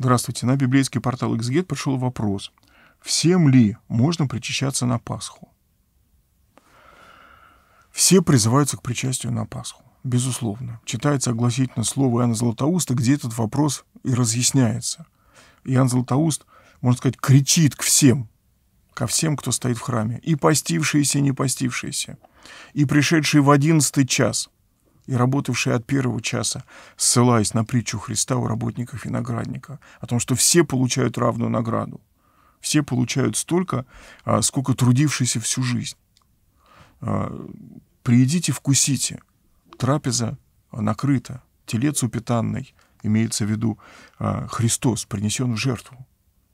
Здравствуйте. На библейский портал XGET пришел вопрос. Всем ли можно причащаться на Пасху? Все призываются к причастию на Пасху. Безусловно. Читается огласительно слово Иоанна Златоуста, где этот вопрос и разъясняется. Иоанн Златоуст, можно сказать, кричит к всем, ко всем, кто стоит в храме, и постившиеся, и не постившиеся, и пришедшие в одиннадцатый час – и работавшие от первого часа, ссылаясь на притчу Христа у работников виноградника, о том, что все получают равную награду. Все получают столько, а, сколько трудившиеся всю жизнь. А, Приедите, вкусите. Трапеза а, накрыта, телец упитанный, имеется в виду Христос, принесен в жертву.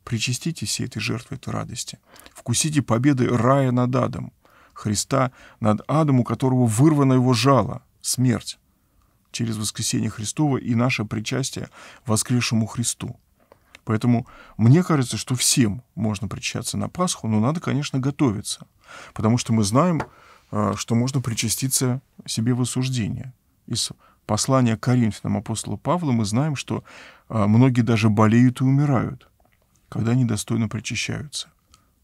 Причаститесь этой жертвы, этой радости. Вкусите победы рая над адом, Христа над адом, у которого вырвано его жало — смерть через воскресение Христова и наше причастие воскресшему Христу. Поэтому мне кажется, что всем можно причащаться на Пасху, но надо, конечно, готовиться, потому что мы знаем, э, что можно причаститься себе в осуждение. Из послания Коринфянам апостола Павла мы знаем, что э, многие даже болеют и умирают, когда недостойно причащаются.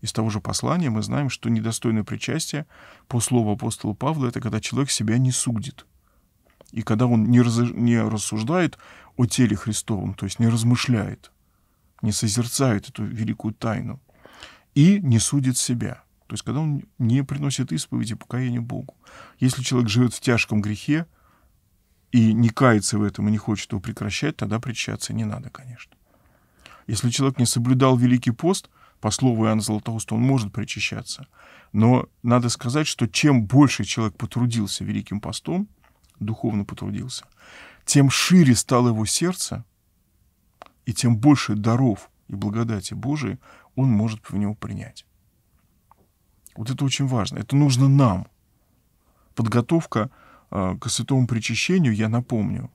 Из того же послания мы знаем, что недостойное причастие, по слову апостола Павла, это когда человек себя не судит – и когда он не, раз, не рассуждает о теле Христовом, то есть не размышляет, не созерцает эту великую тайну и не судит себя, то есть когда он не приносит исповеди покаяния Богу. Если человек живет в тяжком грехе и не кается в этом и не хочет его прекращать, тогда причащаться не надо, конечно. Если человек не соблюдал Великий пост, по слову Иоанна Златоуста, он может причащаться. Но надо сказать, что чем больше человек потрудился Великим постом, духовно потрудился, тем шире стало его сердце, и тем больше даров и благодати Божией он может в него принять. Вот это очень важно. Это нужно нам. Подготовка э, к святому причащению, я напомню,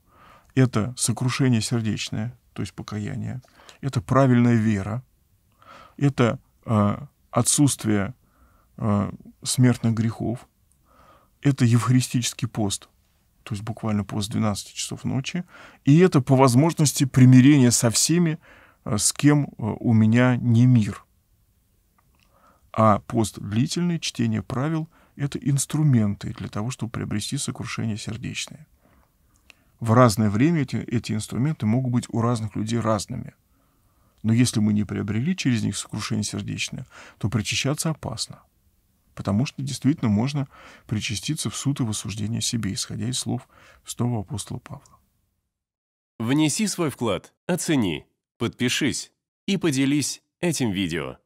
это сокрушение сердечное, то есть покаяние, это правильная вера, это э, отсутствие э, смертных грехов, это евхаристический пост – то есть буквально после 12 часов ночи. И это по возможности примирение со всеми, э, с кем э, у меня не мир. А пост длительный, чтение правил — это инструменты для того, чтобы приобрести сокрушение сердечное. В разное время эти, эти инструменты могут быть у разных людей разными. Но если мы не приобрели через них сокрушение сердечное, то причащаться опасно. Потому что действительно можно причаститься в суд и в осуждение себе, исходя из слов святого апостола Павла. Внеси свой вклад, оцени, подпишись и поделись этим видео.